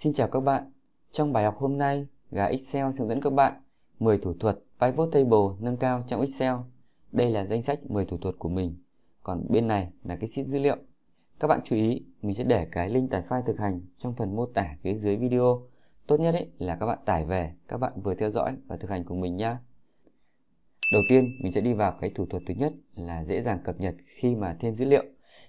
Xin chào các bạn. Trong bài học hôm nay, gà Excel sẽ dẫn các bạn 10 thủ thuật pivot table nâng cao trong Excel. Đây là danh sách 10 thủ thuật của mình. Còn bên này là cái sheet dữ liệu. Các bạn chú ý, mình sẽ để cái link tải file thực hành trong phần mô tả phía dưới video. Tốt nhất ấy là các bạn tải về, các bạn vừa theo dõi và thực hành cùng mình nhé. Đầu tiên, mình sẽ đi vào cái thủ thuật thứ nhất là dễ dàng cập nhật khi mà thêm dữ liệu.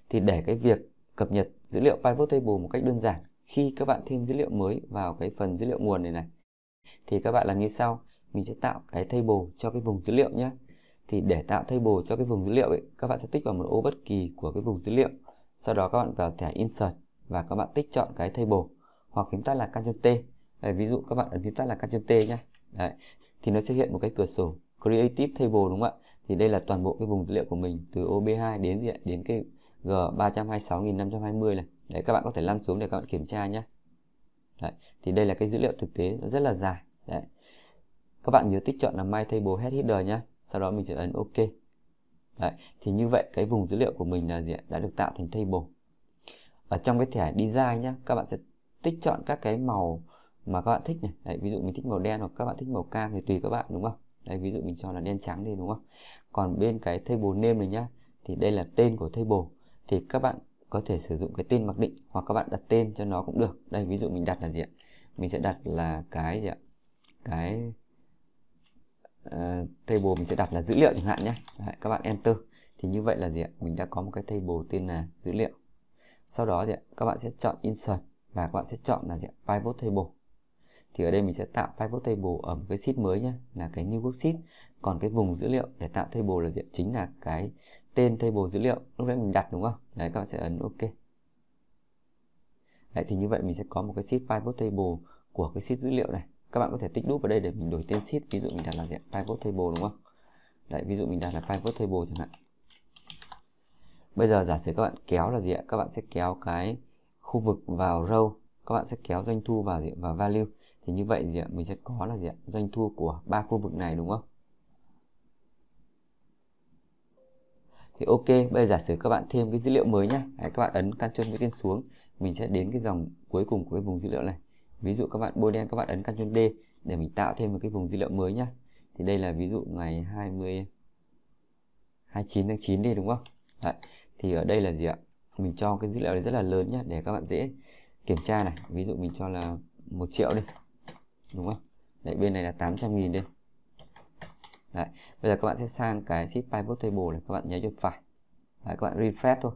Thì để cái việc cập nhật dữ liệu pivot table một cách đơn giản khi các bạn thêm dữ liệu mới vào cái phần dữ liệu nguồn này này thì các bạn làm như sau mình sẽ tạo cái table cho cái vùng dữ liệu nhé thì để tạo table cho cái vùng dữ liệu ấy, các bạn sẽ tích vào một ô bất kỳ của cái vùng dữ liệu sau đó các bạn vào thẻ insert và các bạn tích chọn cái table hoặc phím tắt là Ctrl T Đấy, ví dụ các bạn ấn phím tắt là Ctrl T nhé Đấy. thì nó sẽ hiện một cái cửa sổ creative table đúng không ạ thì đây là toàn bộ cái vùng dữ liệu của mình từ OB2 đến gì ạ? đến cái G326520 này đấy các bạn có thể lăn xuống để các bạn kiểm tra nhé đấy, thì đây là cái dữ liệu thực tế nó rất là dài đấy. các bạn nhớ tích chọn là my table head header nhé sau đó mình sẽ ấn ok đấy, thì như vậy cái vùng dữ liệu của mình là gì ạ? đã được tạo thành table ở trong cái thẻ design nhé các bạn sẽ tích chọn các cái màu mà các bạn thích này đấy, ví dụ mình thích màu đen hoặc các bạn thích màu cam thì tùy các bạn đúng không đấy ví dụ mình cho là đen trắng đi đúng không còn bên cái table name này nhá thì đây là tên của table thì các bạn có thể sử dụng cái tên mặc định hoặc các bạn đặt tên cho nó cũng được đây ví dụ mình đặt là gì ạ mình sẽ đặt là cái gì ạ cái uh, table mình sẽ đặt là dữ liệu chẳng hạn nhé Đấy, các bạn enter thì như vậy là gì ạ mình đã có một cái table tên là dữ liệu sau đó thì các bạn sẽ chọn insert và các bạn sẽ chọn là gì ạ pivot table thì ở đây mình sẽ tạo pivot table ở một cái sheet mới nhé là cái new worksheet còn cái vùng dữ liệu để tạo table là gì ạ chính là cái tên table dữ liệu lúc đấy mình đặt đúng không đấy các bạn sẽ ấn ok đấy thì như vậy mình sẽ có một cái sheet pivot table của cái sheet dữ liệu này các bạn có thể tích đúp vào đây để mình đổi tên sheet ví dụ mình đặt là diện pivot table đúng không đấy ví dụ mình đặt là pivot table chẳng hạn bây giờ giả sử các bạn kéo là gì ạ các bạn sẽ kéo cái khu vực vào row các bạn sẽ kéo doanh thu vào gì vào value thì như vậy gì ạ mình sẽ có là gì ạ doanh thu của ba khu vực này đúng không thì ok bây giờ giả sử các bạn thêm cái dữ liệu mới nhé Đấy, các bạn ấn Ctrl mũi tên xuống mình sẽ đến cái dòng cuối cùng của cái vùng dữ liệu này ví dụ các bạn bôi đen các bạn ấn Ctrl D để mình tạo thêm một cái vùng dữ liệu mới nhé thì đây là ví dụ ngày 20 29 tháng 9 đi đúng không Đấy. thì ở đây là gì ạ mình cho cái dữ liệu này rất là lớn nhé để các bạn dễ kiểm tra này ví dụ mình cho là một triệu đi đúng không Đấy, bên này là 800 nghìn đây. Đấy. Bây giờ các bạn sẽ sang cái sheet pivot table này các bạn nhấn chuột phải. Đấy, các bạn refresh thôi.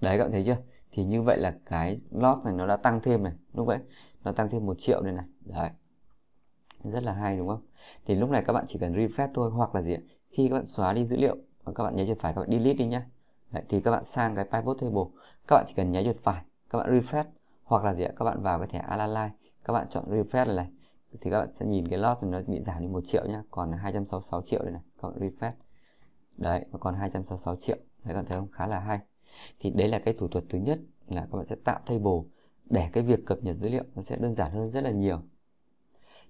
Đấy các bạn thấy chưa? Thì như vậy là cái loss này nó đã tăng thêm này, đúng vậy. Nó tăng thêm một triệu đây này. Đấy. Rất là hay đúng không? Thì lúc này các bạn chỉ cần refresh thôi hoặc là gì ạ? Khi các bạn xóa đi dữ liệu và các bạn nhấn chuột phải các bạn delete đi nhá. Đấy, thì các bạn sang cái pivot table, các bạn chỉ cần nhấn chuột phải, các bạn refresh hoặc là gì ạ? Các bạn vào cái thẻ Analyze, các bạn chọn refresh này. này thì các bạn sẽ nhìn cái lot nó bị giảm đi một triệu nhá còn 266 triệu đây này các bạn refresh đấy nó còn 266 triệu đấy các bạn thấy không khá là hay thì đấy là cái thủ thuật thứ nhất là các bạn sẽ tạo table để cái việc cập nhật dữ liệu nó sẽ đơn giản hơn rất là nhiều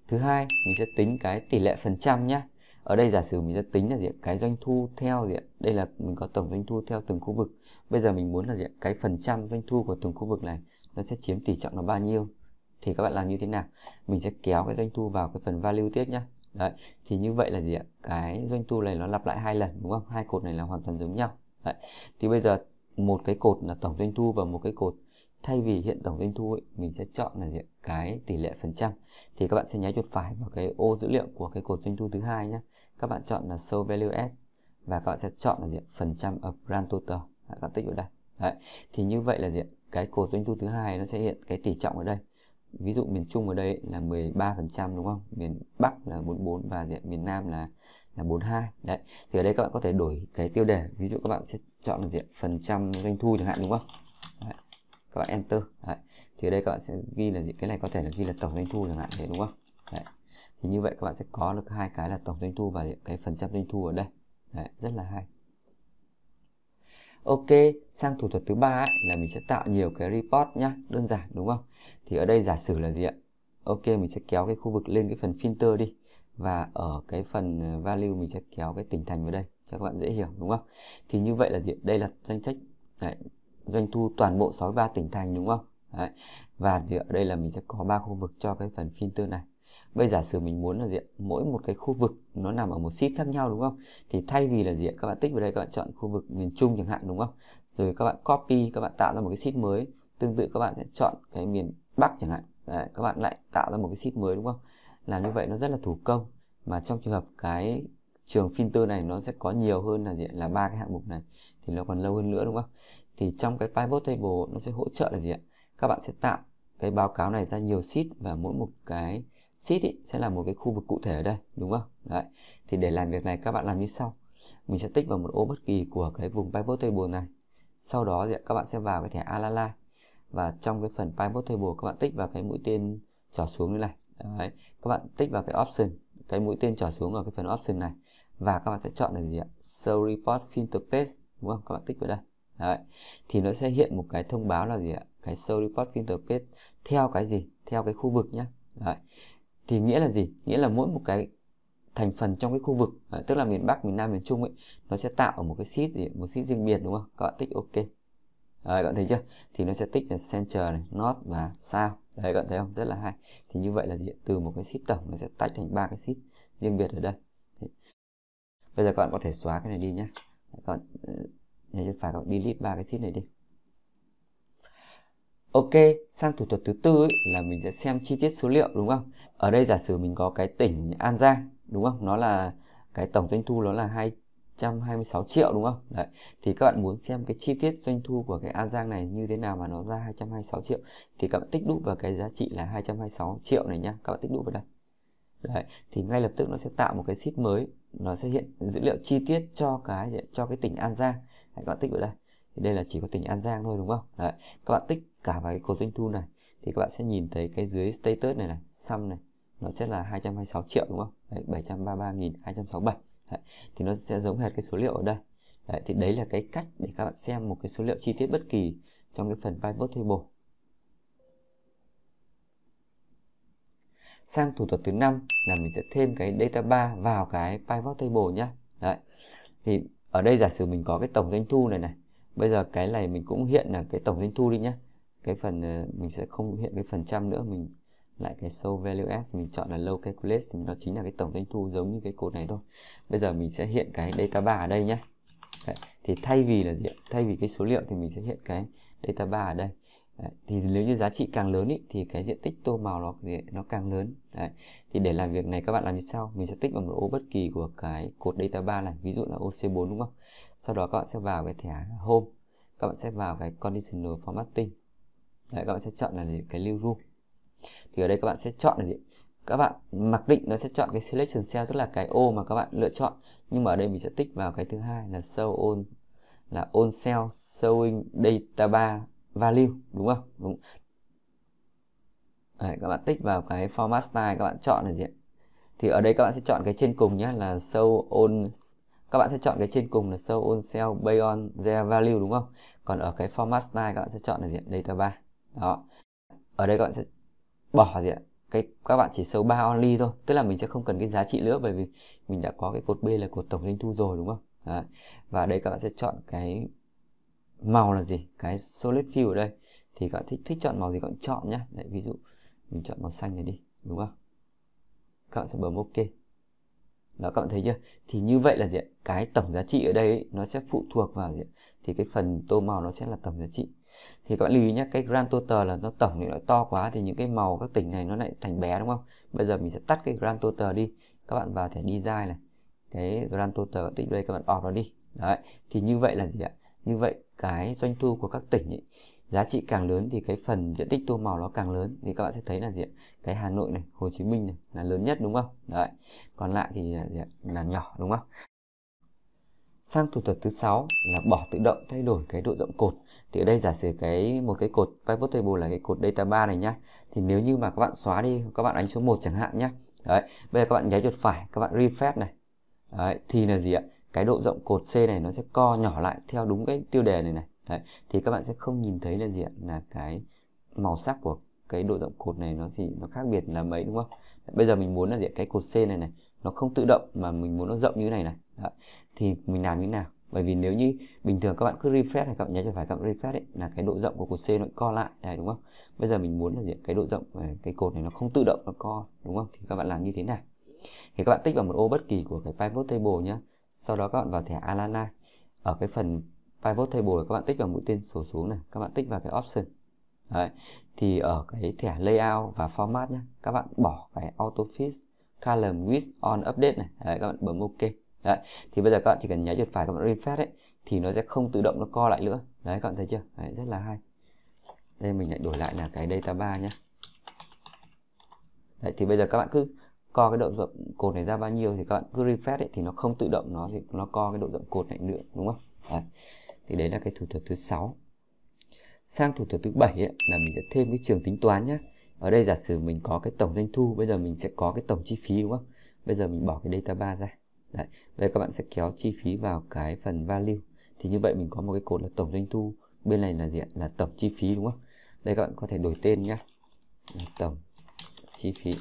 thứ hai mình sẽ tính cái tỷ lệ phần trăm nhé ở đây giả sử mình sẽ tính là gì cái doanh thu theo gì đây là mình có tổng doanh thu theo từng khu vực bây giờ mình muốn là gì cái phần trăm doanh thu của từng khu vực này nó sẽ chiếm tỷ trọng là bao nhiêu thì các bạn làm như thế nào mình sẽ kéo cái doanh thu vào cái phần value tiếp nhá đấy thì như vậy là gì ạ cái doanh thu này nó lặp lại hai lần đúng không hai cột này là hoàn toàn giống nhau đấy thì bây giờ một cái cột là tổng doanh thu và một cái cột thay vì hiện tổng doanh thu ấy, mình sẽ chọn là gì? cái tỷ lệ phần trăm thì các bạn sẽ nháy chuột phải vào cái ô dữ liệu của cái cột doanh thu thứ hai nhé các bạn chọn là show value s và các bạn sẽ chọn là gì? phần trăm of grand total các bạn tích vào đây Đấy. thì như vậy là gì? cái cột doanh thu thứ hai nó sẽ hiện cái tỷ trọng ở đây ví dụ miền Trung ở đây là 13% đúng không? Miền Bắc là 44 và diện miền Nam là là 42. Đấy. Thì ở đây các bạn có thể đổi cái tiêu đề. Ví dụ các bạn sẽ chọn là diện Phần trăm doanh thu chẳng hạn đúng không? Đấy. Các bạn enter. Đấy. Thì ở đây các bạn sẽ ghi là gì? Cái này có thể là ghi là tổng doanh thu chẳng hạn thế đúng không? Đấy. Thì như vậy các bạn sẽ có được hai cái là tổng doanh thu và cái phần trăm doanh thu ở đây. Đấy, rất là hay. Ok, sang thủ thuật thứ ba ấy là mình sẽ tạo nhiều cái report nhá, đơn giản đúng không? Thì ở đây giả sử là gì ạ? Ok, mình sẽ kéo cái khu vực lên cái phần filter đi và ở cái phần ờ, value mình sẽ kéo cái tỉnh thành vào đây cho các bạn dễ hiểu đúng không? Thì như vậy là gì? Đây là danh sách đấy, doanh thu toàn bộ 63 tỉnh thành đúng không? Đấy. Và thì ở đây là mình sẽ có ba khu vực cho cái phần filter này bây giả sử mình muốn là diện mỗi một cái khu vực nó nằm ở một sheet khác nhau đúng không thì thay vì là diện các bạn tích vào đây các bạn chọn khu vực miền Trung chẳng hạn đúng không rồi các bạn copy các bạn tạo ra một cái sheet mới tương tự các bạn sẽ chọn cái miền Bắc chẳng hạn Đấy, các bạn lại tạo ra một cái sheet mới đúng không làm như vậy nó rất là thủ công mà trong trường hợp cái trường filter này nó sẽ có nhiều hơn là gì là ba cái hạng mục này thì nó còn lâu hơn nữa đúng không thì trong cái pivot table nó sẽ hỗ trợ là gì ạ các bạn sẽ tạo cái báo cáo này ra nhiều sheet và mỗi một cái Sheet ý, sẽ là một cái khu vực cụ thể ở đây đúng không? Đấy. Thì để làm việc này các bạn làm như sau. Mình sẽ tích vào một ô bất kỳ của cái vùng pivot table này. Sau đó thì các bạn sẽ vào cái thẻ Alala và trong cái phần pivot table các bạn tích vào cái mũi tên trỏ xuống như này. Đấy. Các bạn tích vào cái option, cái mũi tên trỏ xuống ở cái phần option này và các bạn sẽ chọn là gì ạ? Show report filter page đúng không? Các bạn tích vào đây. Đấy. Thì nó sẽ hiện một cái thông báo là gì ạ? Cái show report filter page theo cái gì? Theo cái khu vực nhé. Đấy thì nghĩa là gì nghĩa là mỗi một cái thành phần trong cái khu vực à, tức là miền Bắc miền Nam miền Trung ấy nó sẽ tạo ở một cái sheet gì một sheet riêng biệt đúng không các bạn tích ok Đấy, các bạn thấy chưa? Thì nó sẽ tích là center này, north và south. Đấy các bạn thấy không? Rất là hay. Thì như vậy là gì? từ một cái sheet tổng nó sẽ tách thành ba cái sheet riêng biệt ở đây. Đấy. Bây giờ các bạn có thể xóa cái này đi nhé. Các bạn ờ, nhảy phải các bạn delete ba cái sheet này đi. Ok, sang thủ thuật thứ tư ấy, là mình sẽ xem chi tiết số liệu đúng không? Ở đây giả sử mình có cái tỉnh An Giang đúng không? Nó là cái tổng doanh thu nó là 226 triệu đúng không? Đấy. Thì các bạn muốn xem cái chi tiết doanh thu của cái An Giang này như thế nào mà nó ra 226 triệu thì các bạn tích đúc vào cái giá trị là 226 triệu này nhá. Các bạn tích đúc vào đây. Đấy, thì ngay lập tức nó sẽ tạo một cái sheet mới, nó sẽ hiện dữ liệu chi tiết cho cái cho cái tỉnh An Giang. Hãy các bạn tích vào đây thì đây là chỉ có tỉnh An Giang thôi đúng không Đấy. các bạn tích cả vào cái cột doanh thu này thì các bạn sẽ nhìn thấy cái dưới status này này sum này nó sẽ là 226 triệu đúng không Đấy, 733.267 Đấy. thì nó sẽ giống hệt cái số liệu ở đây Đấy, thì đấy là cái cách để các bạn xem một cái số liệu chi tiết bất kỳ trong cái phần pivot table. Sang thủ thuật thứ năm là mình sẽ thêm cái data ba vào cái pivot table nhá Đấy. Thì ở đây giả sử mình có cái tổng doanh thu này này bây giờ cái này mình cũng hiện là cái tổng doanh thu đi nhé cái phần ờ, mình sẽ không hiện cái phần trăm nữa mình lại cái show value s mình chọn là low calculate thì nó chính là cái tổng doanh thu giống như cái cột này thôi bây giờ mình sẽ hiện cái data bar ở đây nhé Đấy, thì thay vì là gì thay vì cái số liệu thì mình sẽ hiện cái data bar ở đây Đấy, thì nếu như giá trị càng lớn ý, thì cái diện tích tô màu nó nó càng lớn Đấy, thì để làm việc này các bạn làm như sau mình sẽ tích vào một ô bất kỳ của cái cột data bar này ví dụ là OC4 đúng không sau đó các bạn sẽ vào cái thẻ home các bạn sẽ vào cái conditional formatting Đấy, các bạn sẽ chọn là cái lưu room thì ở đây các bạn sẽ chọn là gì các bạn mặc định nó sẽ chọn cái selection cell tức là cái ô mà các bạn lựa chọn nhưng mà ở đây mình sẽ tích vào cái thứ hai là show on là on cell showing data bar value đúng không đúng Đấy, các bạn tích vào cái format style các bạn chọn là gì thì ở đây các bạn sẽ chọn cái trên cùng nhé là show on các bạn sẽ chọn cái trên cùng là show on sale based on their value đúng không còn ở cái format style các bạn sẽ chọn là diện data bar đó ở đây các bạn sẽ bỏ gì ạ cái các bạn chỉ show ba only thôi tức là mình sẽ không cần cái giá trị nữa bởi vì mình đã có cái cột b là cột tổng doanh thu rồi đúng không đó. và đây các bạn sẽ chọn cái màu là gì cái solid fill ở đây thì các bạn thích thích chọn màu gì các bạn chọn nhá Đấy, ví dụ mình chọn màu xanh này đi đúng không các bạn sẽ bấm ok đó các bạn thấy chưa thì như vậy là gì ạ cái tổng giá trị ở đây ấy, nó sẽ phụ thuộc vào gì ạ? thì cái phần tô màu nó sẽ là tổng giá trị thì các bạn lưu ý nhé cái grand total là nó tổng thì nó to quá thì những cái màu các tỉnh này nó lại thành bé đúng không bây giờ mình sẽ tắt cái grand total đi các bạn vào thẻ design này cái grand total tích đây các bạn off nó đi đấy thì như vậy là gì ạ như vậy cái doanh thu của các tỉnh ấy, giá trị càng lớn thì cái phần diện tích tô màu nó càng lớn thì các bạn sẽ thấy là gì ạ cái Hà Nội này Hồ Chí Minh này là lớn nhất đúng không đấy còn lại thì là, là nhỏ đúng không sang thủ thuật thứ sáu là bỏ tự động thay đổi cái độ rộng cột thì ở đây giả sử cái một cái cột pivot table là cái cột data bar này nhá thì nếu như mà các bạn xóa đi các bạn đánh số 1 chẳng hạn nhá đấy bây giờ các bạn nháy chuột phải các bạn refresh này đấy thì là gì ạ cái độ rộng cột c này nó sẽ co nhỏ lại theo đúng cái tiêu đề này này Đấy, thì các bạn sẽ không nhìn thấy là gì ạ? Là cái màu sắc của cái độ rộng cột này nó gì nó khác biệt là mấy đúng không? Đấy, bây giờ mình muốn là gì cái cột C này này nó không tự động mà mình muốn nó rộng như này này. Đấy, thì mình làm như thế nào? Bởi vì nếu như bình thường các bạn cứ refresh này các bạn nhấn phải các bạn refresh ấy, là cái độ rộng của cột C nó co lại này đúng không? Bây giờ mình muốn là gì? Cái độ rộng ờ, cái cột này nó không tự động nó co đúng không? Thì các bạn làm như thế nào? Thì các bạn tích vào một ô bất kỳ của cái pivot table nhé Sau đó các bạn vào thẻ Align ở cái phần pivot table các bạn tích vào mũi tên sổ xuống này các bạn tích vào cái option Đấy. thì ở cái thẻ layout và format nhé các bạn bỏ cái auto fit column width on update này Đấy, các bạn bấm ok Đấy. thì bây giờ các bạn chỉ cần nháy chuột phải các bạn refresh ấy thì nó sẽ không tự động nó co lại nữa đấy các bạn thấy chưa đấy, rất là hay đây mình lại đổi lại là cái data bar nhé đấy, thì bây giờ các bạn cứ co cái độ rộng cột này ra bao nhiêu thì các bạn cứ refresh ấy, thì nó không tự động nó thì nó co cái độ rộng cột này nữa đúng không đấy thì đấy là cái thủ thuật thứ sáu sang thủ thuật thứ bảy là mình sẽ thêm cái trường tính toán nhé ở đây giả sử mình có cái tổng doanh thu bây giờ mình sẽ có cái tổng chi phí đúng không bây giờ mình bỏ cái data ba ra đấy bây các bạn sẽ kéo chi phí vào cái phần value thì như vậy mình có một cái cột là tổng doanh thu bên này là gì ạ là tổng chi phí đúng không đây các bạn có thể đổi tên nhé tổng chi phí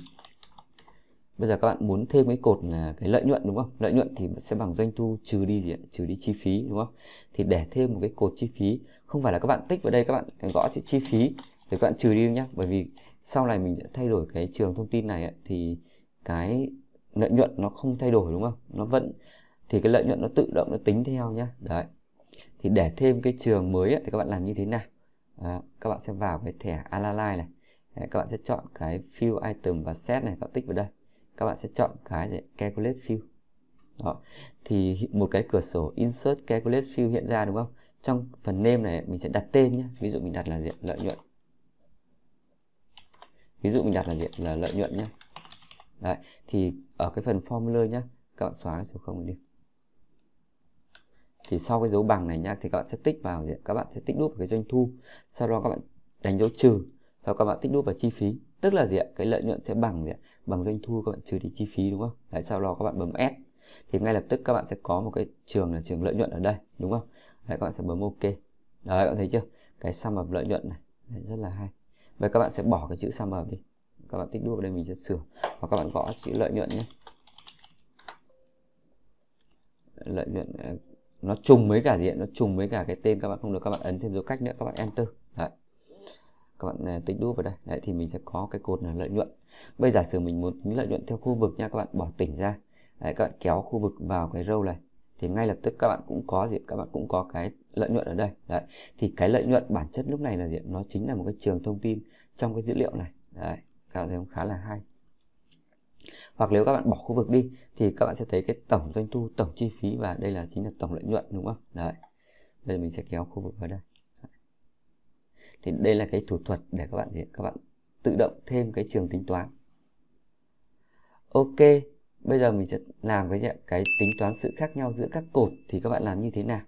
bây giờ các bạn muốn thêm cái cột là cái lợi nhuận đúng không lợi nhuận thì sẽ bằng doanh thu trừ đi gì ạ trừ đi chi phí đúng không thì để thêm một cái cột chi phí không phải là các bạn tích vào đây các bạn gõ chữ chi phí để các bạn trừ đi nhé bởi vì sau này mình sẽ thay đổi cái trường thông tin này ấy, thì cái lợi nhuận nó không thay đổi đúng không nó vẫn thì cái lợi nhuận nó tự động nó tính theo nhá. đấy thì để thêm cái trường mới ấy, thì các bạn làm như thế nào à, các bạn sẽ vào cái thẻ Alaline này các bạn sẽ chọn cái fill item và set này các bạn tích vào đây các bạn sẽ chọn cái để calculate field đó. thì một cái cửa sổ insert calculate field hiện ra đúng không trong phần name này mình sẽ đặt tên nhé ví dụ mình đặt là diện lợi nhuận ví dụ mình đặt là diện là lợi nhuận nhé Đấy, thì ở cái phần formula nhé các bạn xóa cái số không đi thì sau cái dấu bằng này nhá thì các bạn sẽ tích vào các bạn sẽ tích đúp vào cái doanh thu sau đó các bạn đánh dấu trừ sau đó các bạn tích đúp vào chi phí tức là gì ạ cái lợi nhuận sẽ bằng gì ạ bằng doanh thu các bạn trừ đi chi phí đúng không đấy sau đó các bạn bấm s thì ngay lập tức các bạn sẽ có một cái trường là trường lợi nhuận ở đây đúng không đấy các bạn sẽ bấm ok đấy các bạn thấy chưa cái sum of lợi nhuận này đấy, rất là hay vậy các bạn sẽ bỏ cái chữ sum of đi các bạn tích đua vào đây mình sẽ sửa và các bạn gõ chữ lợi nhuận nhé lợi nhuận à, nó trùng với cả diện nó trùng với cả cái tên các bạn không được các bạn ấn thêm dấu cách nữa các bạn enter đấy các bạn à, tính đu vào đây đấy, thì mình sẽ có cái cột là lợi nhuận bây giả sử mình muốn tính lợi nhuận theo khu vực nha các bạn bỏ tỉnh ra đấy, các bạn kéo khu vực vào cái râu này thì ngay lập tức các bạn cũng có gì các bạn cũng có cái lợi nhuận ở đây đấy thì cái lợi nhuận bản chất lúc này là gì nó chính là một cái trường thông tin trong cái dữ liệu này đấy các bạn thấy cũng khá là hay hoặc nếu các bạn bỏ khu vực đi thì các bạn sẽ thấy cái tổng doanh thu tổng chi phí và đây là chính là tổng lợi nhuận đúng không đấy bây giờ mình sẽ kéo khu vực vào đây thì đây là cái thủ thuật để các bạn gì các bạn tự động thêm cái trường tính toán ok bây giờ mình sẽ làm cái gì cái tính toán sự khác nhau giữa các cột thì các bạn làm như thế nào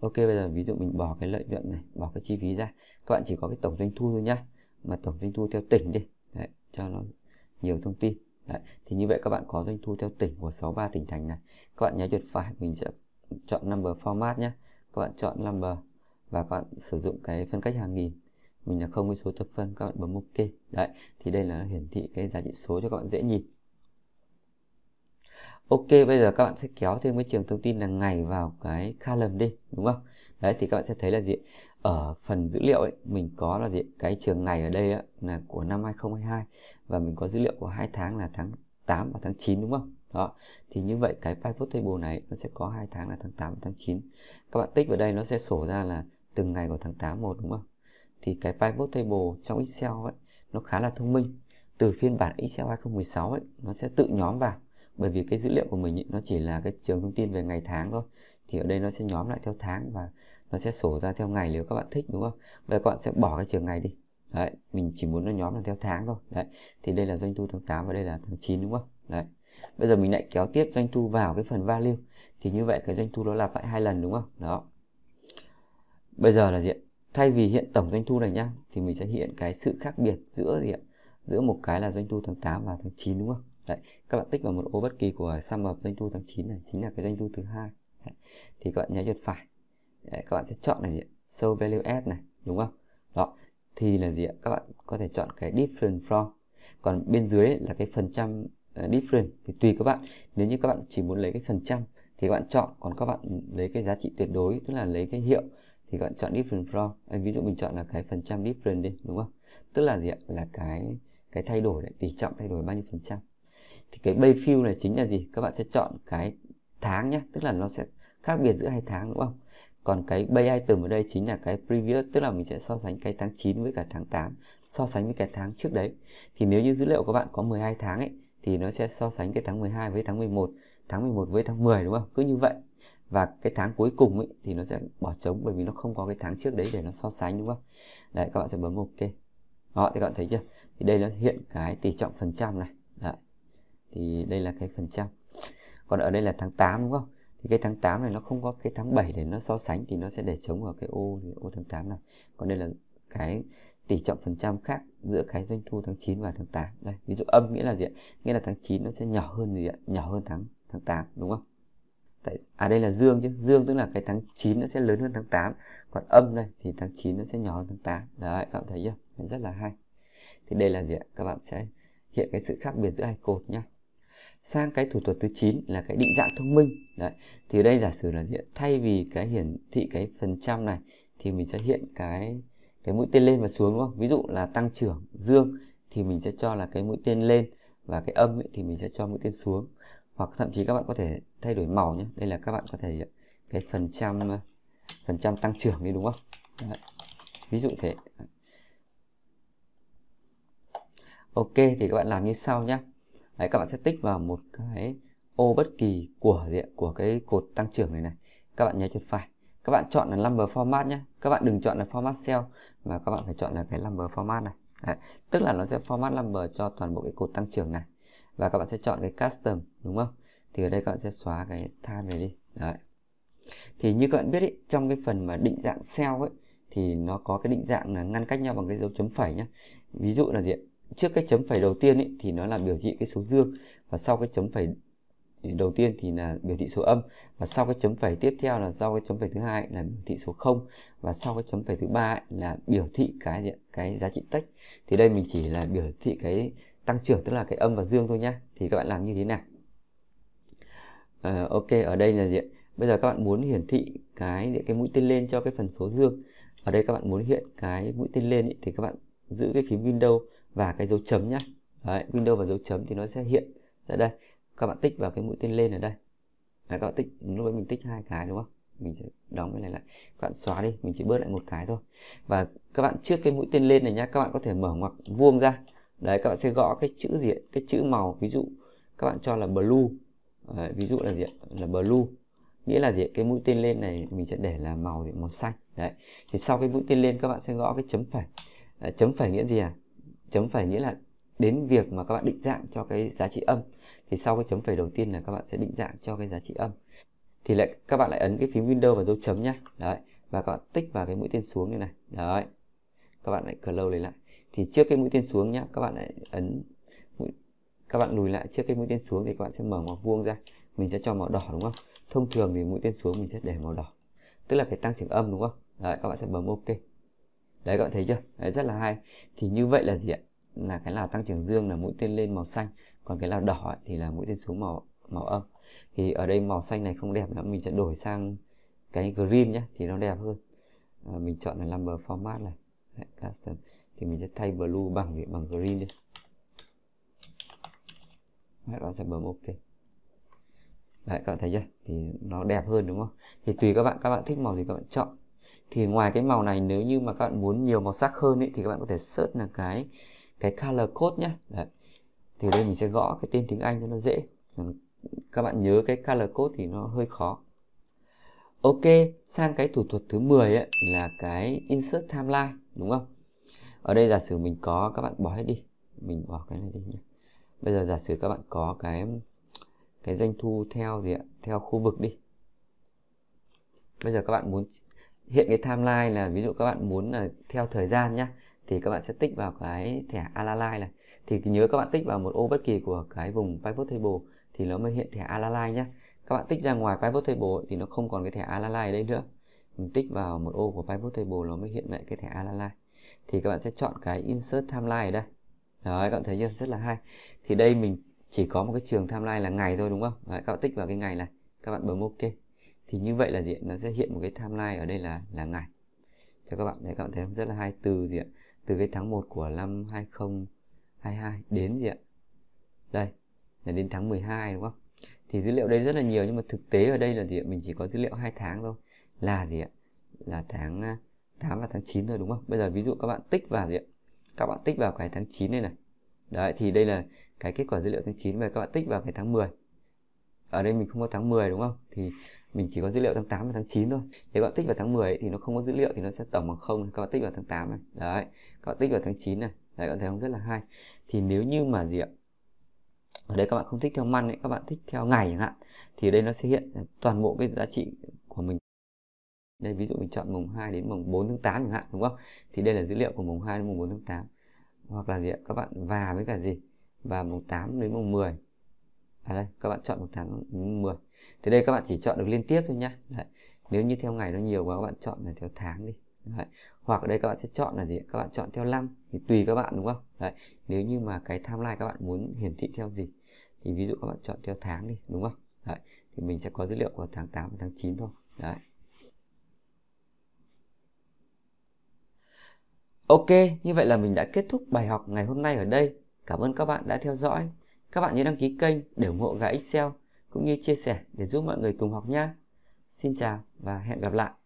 ok bây giờ ví dụ mình bỏ cái lợi nhuận này bỏ cái chi phí ra các bạn chỉ có cái tổng doanh thu thôi nhá mà tổng doanh thu theo tỉnh đi Đấy, cho nó nhiều thông tin Đấy, thì như vậy các bạn có doanh thu theo tỉnh của 63 tỉnh thành này các bạn nhé chuột phải mình sẽ chọn number format nhé các bạn chọn number và các bạn sử dụng cái phân cách hàng nghìn mình là không với số thập phân các bạn bấm ok đấy thì đây là hiển thị cái giá trị số cho các bạn dễ nhìn ok bây giờ các bạn sẽ kéo thêm cái trường thông tin là ngày vào cái column đi đúng không đấy thì các bạn sẽ thấy là gì ở phần dữ liệu ấy mình có là gì cái trường ngày ở đây á, là của năm 2022 và mình có dữ liệu của hai tháng là tháng 8 và tháng 9 đúng không đó thì như vậy cái pivot table này nó sẽ có hai tháng là tháng 8 và tháng 9 các bạn tích vào đây nó sẽ sổ ra là từng ngày của tháng 8 một đúng không? Thì cái pivot table trong Excel ấy nó khá là thông minh. Từ phiên bản Excel 2016 ấy nó sẽ tự nhóm vào bởi vì cái dữ liệu của mình ấy, nó chỉ là cái trường thông tin về ngày tháng thôi. Thì ở đây nó sẽ nhóm lại theo tháng và nó sẽ sổ ra theo ngày nếu các bạn thích đúng không? vậy các bạn sẽ bỏ cái trường ngày đi. Đấy, mình chỉ muốn nó nhóm là theo tháng thôi. Đấy. Thì đây là doanh thu tháng 8 và đây là tháng 9 đúng không? Đấy. Bây giờ mình lại kéo tiếp doanh thu vào cái phần value thì như vậy cái doanh thu nó lặp lại hai lần đúng không? Đó bây giờ là gì thay vì hiện tổng doanh thu này nhá thì mình sẽ hiện cái sự khác biệt giữa gì ạ giữa một cái là doanh thu tháng 8 và tháng 9 đúng không Đấy, các bạn tích vào một ô bất kỳ của sum up doanh thu tháng 9 này chính là cái doanh thu thứ hai thì các bạn nhấn chuột phải Đấy, các bạn sẽ chọn là gì ạ? show value add này đúng không đó thì là gì ạ các bạn có thể chọn cái different from còn bên dưới là cái phần trăm uh, different thì tùy các bạn nếu như các bạn chỉ muốn lấy cái phần trăm thì các bạn chọn còn các bạn lấy cái giá trị tuyệt đối tức là lấy cái hiệu thì các bạn chọn different from à, ví dụ mình chọn là cái phần trăm different đi đúng không tức là gì ạ là cái cái thay đổi đấy, tỷ trọng thay đổi bao nhiêu phần trăm thì cái bay fill này chính là gì các bạn sẽ chọn cái tháng nhé tức là nó sẽ khác biệt giữa hai tháng đúng không còn cái bay item ở đây chính là cái previous tức là mình sẽ so sánh cái tháng 9 với cả tháng 8 so sánh với cái tháng trước đấy thì nếu như dữ liệu của bạn có 12 tháng ấy thì nó sẽ so sánh cái tháng 12 với tháng 11 tháng 11 với tháng 10 đúng không cứ như vậy và cái tháng cuối cùng ấy, thì nó sẽ bỏ trống bởi vì nó không có cái tháng trước đấy để nó so sánh đúng không đấy các bạn sẽ bấm ok đó thì các bạn thấy chưa thì đây nó hiện cái tỷ trọng phần trăm này đấy. thì đây là cái phần trăm còn ở đây là tháng 8 đúng không thì cái tháng 8 này nó không có cái tháng 7 để nó so sánh thì nó sẽ để trống ở cái ô thì ô tháng 8 này còn đây là cái tỷ trọng phần trăm khác giữa cái doanh thu tháng 9 và tháng 8 đây ví dụ âm nghĩa là gì ạ nghĩa là tháng 9 nó sẽ nhỏ hơn gì ạ nhỏ hơn tháng tháng 8 đúng không tại à đây là dương chứ dương tức là cái tháng 9 nó sẽ lớn hơn tháng 8 còn âm đây thì tháng 9 nó sẽ nhỏ hơn tháng 8 đấy các bạn thấy chưa rất là hay thì đây là gì ạ các bạn sẽ hiện cái sự khác biệt giữa hai cột nhá sang cái thủ thuật thứ 9 là cái định dạng thông minh đấy thì đây giả sử là hiện thay vì cái hiển thị cái phần trăm này thì mình sẽ hiện cái cái mũi tên lên và xuống đúng không ví dụ là tăng trưởng dương thì mình sẽ cho là cái mũi tên lên và cái âm ấy, thì mình sẽ cho mũi tên xuống hoặc thậm chí các bạn có thể thay đổi màu nhé đây là các bạn có thể cái phần trăm phần trăm tăng trưởng đi đúng không Đấy. ví dụ thế ok thì các bạn làm như sau nhé Đấy, các bạn sẽ tích vào một cái ô bất kỳ của gì của cái cột tăng trưởng này này các bạn nhớ chuột phải các bạn chọn là number format nhé các bạn đừng chọn là format cell mà các bạn phải chọn là cái number format này Đấy. tức là nó sẽ format number cho toàn bộ cái cột tăng trưởng này và các bạn sẽ chọn cái custom đúng không thì ở đây các bạn sẽ xóa cái time này đi đấy thì như các bạn biết ý, trong cái phần mà định dạng cell ấy thì nó có cái định dạng là ngăn cách nhau bằng cái dấu chấm phẩy nhé ví dụ là gì trước cái chấm phẩy đầu tiên ý, thì nó là biểu thị cái số dương và sau cái chấm phẩy đầu tiên thì là biểu thị số âm và sau cái chấm phẩy tiếp theo là sau cái chấm phẩy thứ hai là biểu thị số 0 và sau cái chấm phẩy thứ ba là biểu thị cái gì? cái giá trị text thì đây mình chỉ là biểu thị cái tăng trưởng tức là cái âm và dương thôi nhé thì các bạn làm như thế nào uh, ok ở đây là gì ạ bây giờ các bạn muốn hiển thị cái cái mũi tên lên cho cái phần số dương ở đây các bạn muốn hiện cái mũi tên lên ý, thì các bạn giữ cái phím Windows và cái dấu chấm nhá Đấy, Windows và dấu chấm thì nó sẽ hiện ra đây các bạn tích vào cái mũi tên lên ở đây Đấy, các bạn tích lúc đấy mình tích hai cái đúng không mình sẽ đóng cái này lại các bạn xóa đi mình chỉ bớt lại một cái thôi và các bạn trước cái mũi tên lên này nhá các bạn có thể mở ngoặc vuông ra đấy các bạn sẽ gõ cái chữ gì ấy, cái chữ màu ví dụ các bạn cho là blue đấy, ví dụ là gì ấy? là blue nghĩa là gì ấy? cái mũi tên lên này mình sẽ để là màu gì màu xanh đấy thì sau cái mũi tên lên các bạn sẽ gõ cái chấm phẩy à, chấm phẩy nghĩa gì à chấm phẩy nghĩa là đến việc mà các bạn định dạng cho cái giá trị âm thì sau cái chấm phẩy đầu tiên là các bạn sẽ định dạng cho cái giá trị âm thì lại các bạn lại ấn cái phím Windows và dấu chấm nhá đấy và các bạn tích vào cái mũi tên xuống như này đấy các bạn lại close lấy lại thì trước cái mũi tên xuống nhá các bạn lại ấn các bạn lùi lại trước cái mũi tên xuống thì các bạn sẽ mở màu vuông ra mình sẽ cho màu đỏ đúng không thông thường thì mũi tên xuống mình sẽ để màu đỏ tức là cái tăng trưởng âm đúng không đấy các bạn sẽ bấm ok đấy các bạn thấy chưa đấy rất là hay thì như vậy là gì ạ là cái là tăng trưởng dương là mũi tên lên màu xanh còn cái là đỏ ấy, thì là mũi tên xuống màu màu âm thì ở đây màu xanh này không đẹp lắm mình sẽ đổi sang cái green nhé thì nó đẹp hơn à, mình chọn là number format này đấy, custom thì mình sẽ thay blue bằng bằng green đi các bạn sẽ bấm ok Đấy, các bạn thấy chưa? Thì nó đẹp hơn đúng không? Thì tùy các bạn, các bạn thích màu gì các bạn chọn. Thì ngoài cái màu này nếu như mà các bạn muốn nhiều màu sắc hơn ấy, thì các bạn có thể search là cái cái color code nhá. Đấy. Thì đây mình sẽ gõ cái tên tiếng Anh cho nó dễ. Các bạn nhớ cái color code thì nó hơi khó. Ok, sang cái thủ thuật thứ 10 ấy, là cái insert timeline đúng không? ở đây giả sử mình có các bạn bỏ hết đi mình bỏ cái này đi nhé bây giờ giả sử các bạn có cái cái doanh thu theo gì ạ theo khu vực đi bây giờ các bạn muốn hiện cái timeline là ví dụ các bạn muốn là theo thời gian nhá thì các bạn sẽ tích vào cái thẻ Alaline này thì nhớ các bạn tích vào một ô bất kỳ của cái vùng pivot table thì nó mới hiện thẻ Alaline nhé các bạn tích ra ngoài pivot table thì nó không còn cái thẻ Alaline ở đây nữa mình tích vào một ô của pivot table nó mới hiện lại cái thẻ Alaline thì các bạn sẽ chọn cái insert timeline ở đây đấy các bạn thấy chưa rất là hay thì đây mình chỉ có một cái trường timeline là ngày thôi đúng không đấy, các bạn tích vào cái ngày này các bạn bấm ok thì như vậy là gì nó sẽ hiện một cái timeline ở đây là là ngày cho các bạn để các bạn thấy không rất là hay từ gì ạ từ cái tháng 1 của năm 2022 đến gì ạ đây là đến tháng 12 đúng không thì dữ liệu đây rất là nhiều nhưng mà thực tế ở đây là gì ạ mình chỉ có dữ liệu hai tháng thôi là gì ạ là tháng à, 8 và tháng 9 thôi đúng không bây giờ ví dụ các bạn tích vào gì ạ các bạn tích vào cái tháng 9 này này đấy thì đây là cái kết quả dữ liệu tháng 9 và các bạn tích vào cái tháng 10 ở đây mình không có tháng 10 đúng không thì mình chỉ có dữ liệu tháng 8 và tháng 9 thôi nếu bạn tích vào tháng 10 ấy, thì nó không có dữ liệu thì nó sẽ tổng bằng không các bạn tích vào tháng 8 này đấy các bạn tích vào tháng 9 này đấy các bạn thấy không rất là hay thì nếu như mà gì ạ ở đây các bạn không thích theo man ấy, các bạn thích theo ngày chẳng hạn thì đây nó sẽ hiện toàn bộ cái giá trị của mình đây ví dụ mình chọn mùng 2 đến mùng 4 tháng 8 chẳng hạn đúng không thì đây là dữ liệu của mùng 2 đến mùng 4 tháng 8 hoặc là gì ạ các bạn và với cả gì và mùng 8 đến mùng 10 à đây các bạn chọn mùng 8 đến mùng 10 thì đây các bạn chỉ chọn được liên tiếp thôi nhá Đấy. nếu như theo ngày nó nhiều quá các bạn chọn là theo tháng đi Đấy. hoặc ở đây các bạn sẽ chọn là gì các bạn chọn theo năm thì tùy các bạn đúng không Đấy. nếu như mà cái timeline các bạn muốn hiển thị theo gì thì ví dụ các bạn chọn theo tháng đi đúng không Đấy. thì mình sẽ có dữ liệu của tháng 8 và tháng 9 thôi Đấy. Ok, như vậy là mình đã kết thúc bài học ngày hôm nay ở đây. Cảm ơn các bạn đã theo dõi. Các bạn nhớ đăng ký kênh để ủng hộ gã Excel cũng như chia sẻ để giúp mọi người cùng học nhé. Xin chào và hẹn gặp lại.